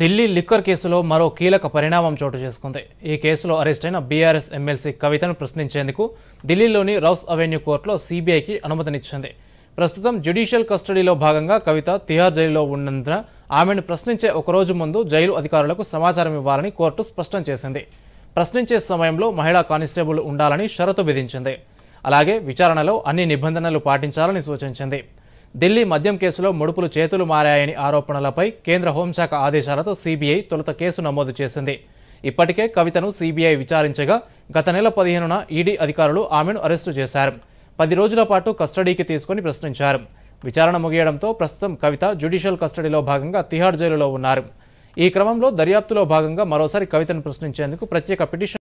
Delhi liquor కేసులో మరో కీలక పరిణామం చోటు చేసుకుంది ఈ కేసులో అరెస్ట్ అయిన బీఆర్ఎస్ ఎమ్మెల్సీ కవితను ప్రశ్నించేందుకు ఢిల్లీలోని రౌస్ అవెన్యూ కోర్టులో సీబీఐకి అనుమతినిచ్చింది ప్రస్తుతం జ్యుడీషియల్ కస్టడీలో భాగంగా కవిత తిహార్ జైలులో ఉన్నందున ఆమెను ప్రశ్నించే ఒకరోజు ముందు జైలు అధికారులకు సమాచారం ఇవ్వాలని కోర్టు స్పష్టం చేసింది ప్రశ్నించే సమయంలో మహిళా కానిస్టేబుల్ ఉండాలని షరతు విధించింది అలాగే విచారణలో అన్ని నిబంధనలు పాటించాలని సూచించింది ఢిల్లీ మద్యం కేసులో ముడుపులు చేతులు మారాయని ఆరోపణలపై కేంద్ర హోంశాఖ ఆదేశాలతో సీబీఐ తొలుత కేసు నమోదు చేసింది ఇప్పటికే కవితను సీబీఐ విచారించగా గత నెల పదిహేనున ఈడీ అధికారులు ఆమెను అరెస్టు చేశారు పది రోజుల పాటు కస్టడీకి తీసుకుని ప్రశ్నించారు విచారణ ముగియడంతో ప్రస్తుతం కవిత జ్యుడిషియల్ కస్టడీలో భాగంగా తిహార్ జైలులో ఉన్నారు ఈ క్రమంలో దర్యాప్తులో భాగంగా మరోసారి కవితను ప్రశ్నించేందుకు ప్రత్యేక పిటిషన్